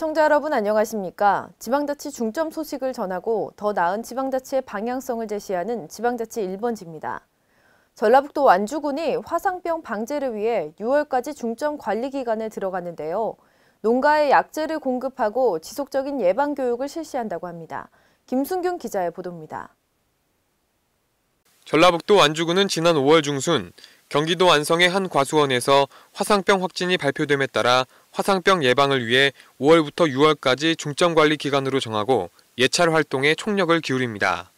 시청자 여러분 안녕하십니까? 지방자치 중점 소식을 전하고 더 나은 지방자치의 방향성을 제시하는 지방자치 1번지입니다. 전라북도 완주군이 화상병 방제를 위해 6월까지 중점 관리 기간에 들어갔는데요. 농가에 약재를 공급하고 지속적인 예방 교육을 실시한다고 합니다. 김순균 기자의 보도입니다. 전라북도 완주군은 지난 5월 중순 경기도 안성의 한 과수원에서 화상병 확진이 발표됨에 따라 화상병 예방을 위해 5월부터 6월까지 중점관리 기간으로 정하고 예찰 활동에 총력을 기울입니다.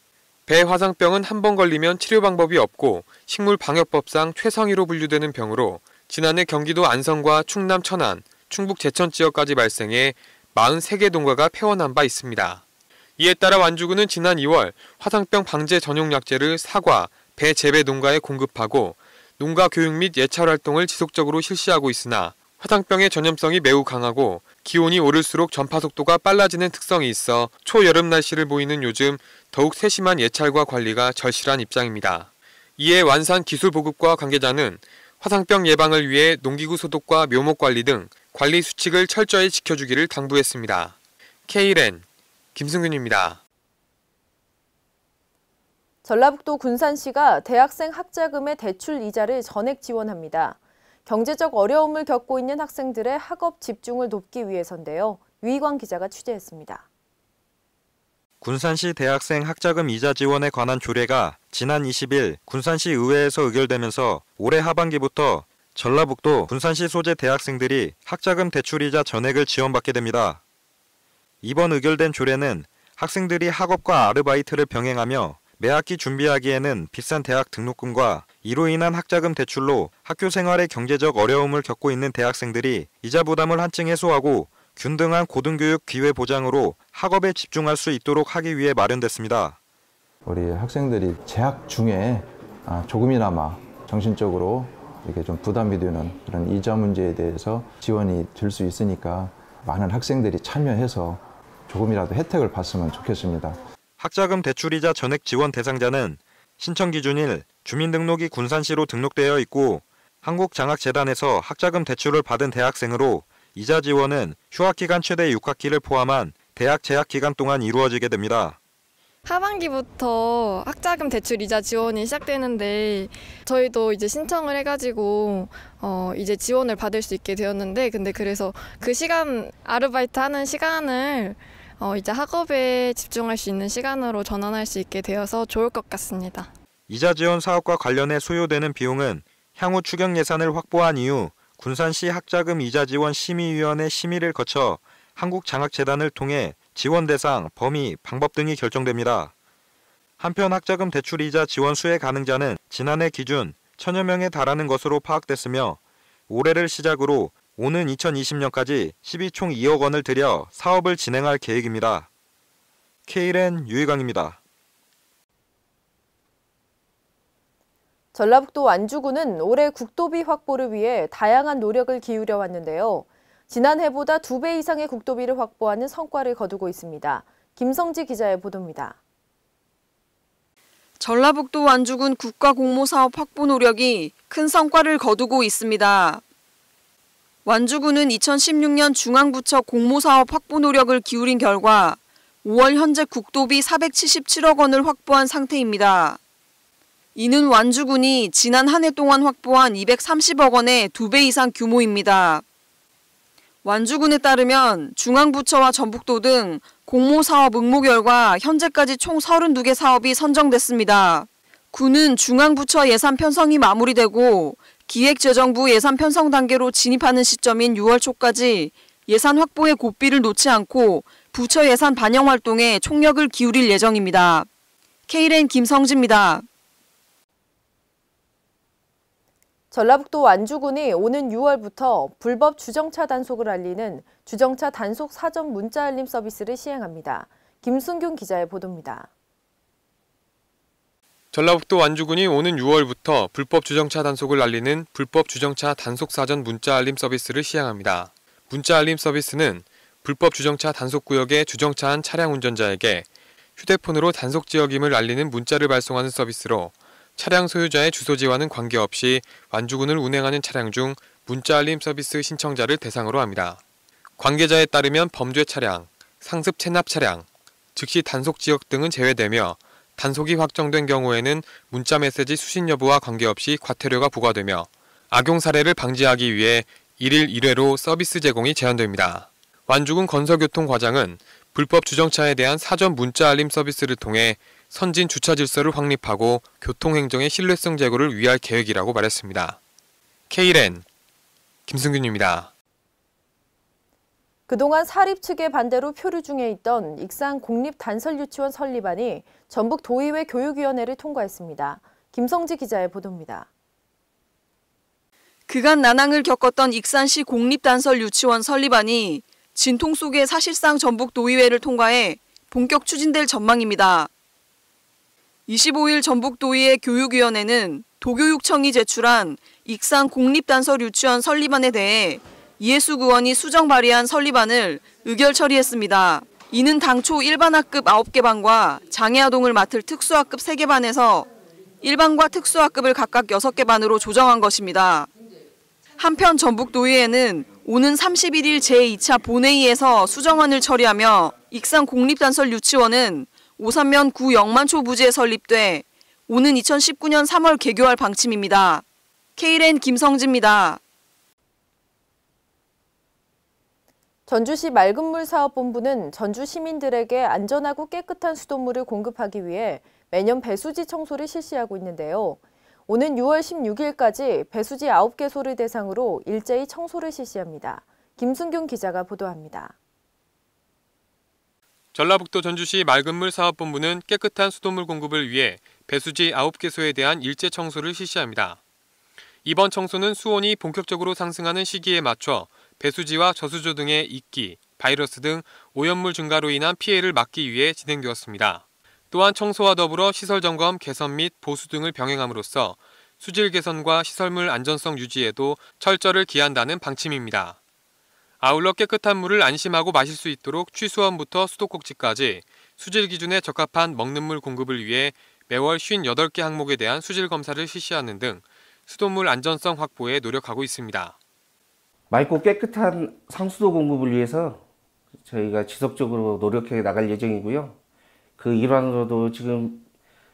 배 화상병은 한 번 걸리면 치료 방법이 없고 식물 방역법상 최상위로 분류되는 병으로 지난해 경기도 안성과 충남 천안, 충북 제천 지역까지 발생해 43개 동가가 폐원한 바 있습니다. 이에 따라 완주군은 지난 2월 화상병 방제 전용 약재를 사과, 배 재배 농가에 공급하고 농가 교육 및 예찰 활동을 지속적으로 실시하고 있으나 화상병의 전염성이 매우 강하고 기온이 오를수록 전파 속도가 빨라지는 특성이 있어 초여름 날씨를 보이는 요즘 더욱 세심한 예찰과 관리가 절실한 입장입니다. 이에 완산 기술 보급과 관계자는 화상병 예방을 위해 농기구 소독과 묘목 관리 등 관리 수칙을 철저히 지켜주기를 당부했습니다. KLN 김승균입니다. 전라북도 군산시가 대학생 학자금의 대출 이자를 전액 지원합니다. 경제적 어려움을 겪고 있는 학생들의 학업 집중을 돕기 위해서인데요. 유희광 기자가 취재했습니다. 군산시 대학생 학자금 이자 지원에 관한 조례가 지난 20일 군산시 의회에서 의결되면서 올해 하반기부터 전라북도 군산시 소재 대학생들이 학자금 대출이자 전액을 지원받게 됩니다. 이번 의결된 조례는 학생들이 학업과 아르바이트를 병행하며 매 학기 준비하기에는 비싼 대학 등록금과 이로 인한 학자금 대출로 학교 생활에 경제적 어려움을 겪고 있는 대학생들이 이자 부담을 한층 해소하고 균등한 고등교육 기회 보장으로 학업에 집중할 수 있도록 하기 위해 마련됐습니다. 우리 학생들이 재학 중에 아, 조금이나마 정신적으로 이렇게 좀 부담이 되는 그런 이자 문제에 대해서 지원이 될 수 있으니까 많은 학생들이 참여해서 조금이라도 혜택을 봤으면 좋겠습니다. 학자금 대출이자 전액 지원 대상자는 신청 기준일 주민등록이 군산시로 등록되어 있고 한국장학재단에서 학자금 대출을 받은 대학생으로 이자 지원은 휴학기간 최대 6학기를 포함한 대학 재학기간 동안 이루어지게 됩니다. 하반기부터 학자금 대출 이자 지원이 시작되는데 저희도 이제 신청을 해가지고 어 이제 지원을 받을 수 있게 되었는데 근데 그래서 그 시간 아르바이트 하는 시간을 어 이제 학업에 집중할 수 있는 시간으로 전환할 수 있게 되어서 좋을 것 같습니다. 이자 지원 사업과 관련해 소요되는 비용은 향후 추경 예산을 확보한 이후 군산시 학자금 이자 지원 심의위원회 심의를 거쳐 한국장학재단을 통해 지원 대상, 범위, 방법 등이 결정됩니다. 한편 학자금 대출 이자 지원 수혜 가능자는 지난해 기준 천여 명에 달하는 것으로 파악됐으며 올해를 시작으로 오는 2020년까지 12총 2억 원을 들여 사업을 진행할 계획입니다. KLN 유희강입니다. 전라북도 완주군은 올해 국도비 확보를 위해 다양한 노력을 기울여 왔는데요. 지난해보다 두 배 이상의 국도비를 확보하는 성과를 거두고 있습니다. 김성지 기자의 보도입니다. 전라북도 완주군 국가공모사업 확보 노력이 큰 성과를 거두고 있습니다. 완주군은 2016년 중앙부처 공모사업 확보 노력을 기울인 결과 5월 현재 국도비 477억 원을 확보한 상태입니다. 이는 완주군이 지난 한 해 동안 확보한 230억 원의 두 배 이상 규모입니다. 완주군에 따르면 중앙부처와 전북도 등 공모사업 응모 결과 현재까지 총 32개 사업이 선정됐습니다. 군은 중앙부처 예산 편성이 마무리되고 기획재정부 예산 편성 단계로 진입하는 시점인 6월 초까지 예산 확보의 고삐를 놓지 않고 부처 예산 반영 활동에 총력을 기울일 예정입니다. KLN 김성지입니다. 전라북도 완주군이 오는 6월부터 불법 주정차 단속을 알리는 주정차 단속 사전 문자 알림 서비스를 시행합니다. 김순균 기자의 보도입니다. 전라북도 완주군이 오는 6월부터 불법 주정차 단속을 알리는 불법 주정차 단속 사전 문자 알림 서비스를 시행합니다. 문자 알림 서비스는 불법 주정차 단속 구역에 주정차한 차량 운전자에게 휴대폰으로 단속 지역임을 알리는 문자를 발송하는 서비스로 차량 소유자의 주소지와는 관계없이 완주군을 운행하는 차량 중 문자 알림 서비스 신청자를 대상으로 합니다. 관계자에 따르면 범죄 차량, 상습 체납 차량, 즉시 단속 지역 등은 제외되며 단속이 확정된 경우에는 문자 메시지 수신 여부와 관계없이 과태료가 부과되며 악용 사례를 방지하기 위해 1일 1회로 서비스 제공이 제한됩니다. 완주군 건설교통과장은 불법 주정차에 대한 사전 문자 알림 서비스를 통해 선진 주차 질서를 확립하고 교통행정의 신뢰성 제고를 위할 계획이라고 말했습니다. KLN 김승균입니다. 그동안 사립 측의 반대로 표류 중에 있던 익산 공립단설유치원 설립안이 전북 도의회 교육위원회를 통과했습니다. 김성지 기자의 보도입니다. 그간 난항을 겪었던 익산시 공립단설유치원 설립안이 진통 속에 사실상 전북 도의회를 통과해 본격 추진될 전망입니다. 25일 전북도의회 교육위원회는 도교육청이 제출한 익산 공립단설 유치원 설립안에 대해 예수 의원이 수정 발의한 설립안을 의결 처리했습니다. 이는 당초 일반학급 9개 반과 장애아동을 맡을 특수학급 3개 반에서 일반과 특수학급을 각각 6개 반으로 조정한 것입니다. 한편 전북도의회는 오는 31일 제2차 본회의에서 수정안을 처리하며 익산 공립단설 유치원은 오산면 구 영만초 부지에 설립돼 오는 2019년 3월 개교할 방침입니다. KLN 김성지입니다. 전주시 맑은물 사업본부는 전주 시민들에게 안전하고 깨끗한 수돗물을 공급하기 위해 매년 배수지 청소를 실시하고 있는데요. 오는 6월 16일까지 배수지 9개소를 대상으로 일제히 청소를 실시합니다. 김승균 기자가 보도합니다. 전라북도 전주시 맑은물 사업본부는 깨끗한 수돗물 공급을 위해 배수지 9개소에 대한 일제 청소를 실시합니다. 이번 청소는 수온이 본격적으로 상승하는 시기에 맞춰 배수지와 저수조 등의 이끼, 바이러스 등 오염물 증가로 인한 피해를 막기 위해 진행되었습니다. 또한 청소와 더불어 시설 점검, 개선 및 보수 등을 병행함으로써 수질 개선과 시설물 안전성 유지에도 철저를 기한다는 방침입니다. 아울러 깨끗한 물을 안심하고 마실 수 있도록 취수원부터 수도꼭지까지 수질 기준에 적합한 먹는 물 공급을 위해 매월 58개 항목에 대한 수질 검사를 실시하는 등 수돗물 안전성 확보에 노력하고 있습니다. 맑고 깨끗한 상수도 공급을 위해서 저희가 지속적으로 노력해 나갈 예정이고요. 그 일환으로도 지금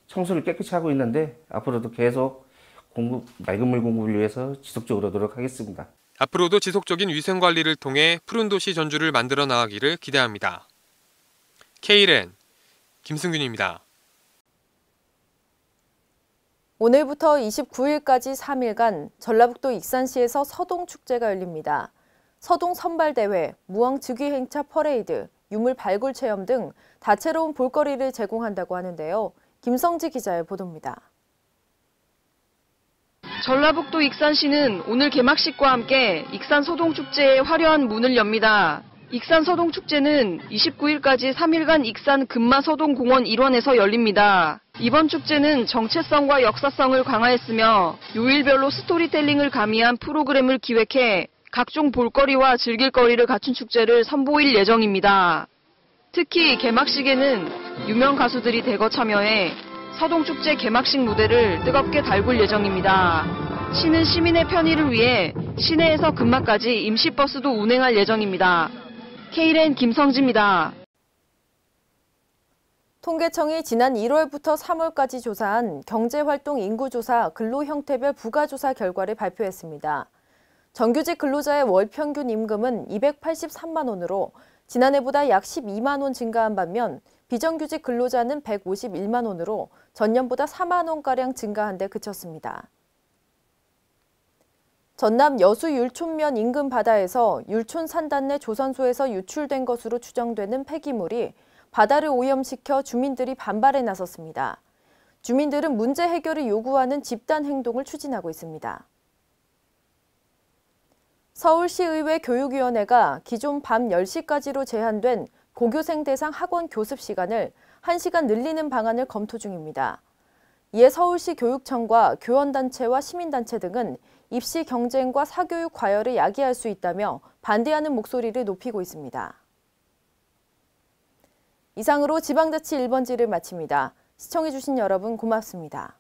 청소를 깨끗이 하고 있는데 앞으로도 계속 공급 맑은 물 공급을 위해서 지속적으로 노력하겠습니다. 앞으로도 지속적인 위생관리를 통해 푸른 도시 전주를 만들어 나가기를 기대합니다. KLN 김승균입니다. 오늘부터 29일까지 3일간 전라북도 익산시에서 서동축제가 열립니다. 서동 선발대회, 무왕 즉위행차 퍼레이드, 유물 발굴 체험 등 다채로운 볼거리를 제공한다고 하는데요. 김성지 기자의 보도입니다. 전라북도 익산시는 오늘 개막식과 함께 익산 소동축제의 화려한 문을 엽니다. 익산 서동축제는 29일까지 3일간 익산 금마서동공원 일원에서 열립니다. 이번 축제는 정체성과 역사성을 강화했으며 요일별로 스토리텔링을 가미한 프로그램을 기획해 각종 볼거리와 즐길거리를 갖춘 축제를 선보일 예정입니다. 특히 개막식에는 유명 가수들이 대거 참여해 서동축제 개막식 무대를 뜨겁게 달굴 예정입니다. 시는 시민의 편의를 위해 시내에서 금마까지 임시버스도 운행할 예정입니다. KLN 김성지입니다. 통계청이 지난 1월부터 3월까지 조사한 경제활동 인구조사 근로 형태별 부가조사 결과를 발표했습니다. 정규직 근로자의 월 평균 임금은 283만 원으로 지난해보다 약 12만 원 증가한 반면 비정규직 근로자는 151만 원으로 전년보다 4만 원가량 증가한 데 그쳤습니다. 전남 여수 율촌면 인근 바다에서 율촌 산단 내 조선소에서 유출된 것으로 추정되는 폐기물이 바다를 오염시켜 주민들이 반발에 나섰습니다. 주민들은 문제 해결을 요구하는 집단 행동을 추진하고 있습니다. 서울시의회 교육위원회가 기존 밤 10시까지로 제한된 고교생 대상 학원 교습 시간을 1시간 늘리는 방안을 검토 중입니다. 이에 서울시 교육청과 교원단체와 시민단체 등은 입시 경쟁과 사교육 과열을 야기할 수 있다며 반대하는 목소리를 높이고 있습니다. 이상으로 지방자치 1번지를 마칩니다. 시청해주신 여러분 고맙습니다.